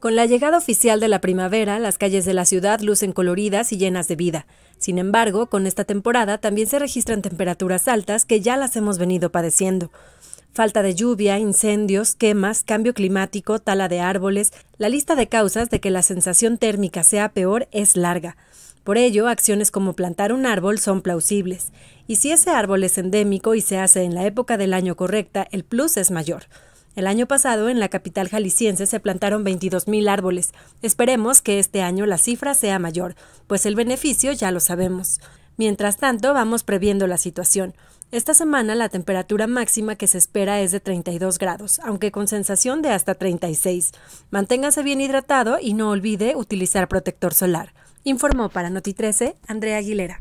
Con la llegada oficial de la primavera, las calles de la ciudad lucen coloridas y llenas de vida. Sin embargo, con esta temporada también se registran temperaturas altas que ya las hemos venido padeciendo. Falta de lluvia, incendios, quemas, cambio climático, tala de árboles, la lista de causas de que la sensación térmica sea peor es larga. Por ello, acciones como plantar un árbol son plausibles, y si ese árbol es endémico y se hace en la época del año correcta, el plus es mayor. El año pasado en la capital jalisciense se plantaron 22.000 árboles. Esperemos que este año la cifra sea mayor, pues el beneficio ya lo sabemos. Mientras tanto, vamos previendo la situación. Esta semana la temperatura máxima que se espera es de 32 grados, aunque con sensación de hasta 36. Manténgase bien hidratado y no olvide utilizar protector solar. Informó para Noti 13 Andrea Aguilera.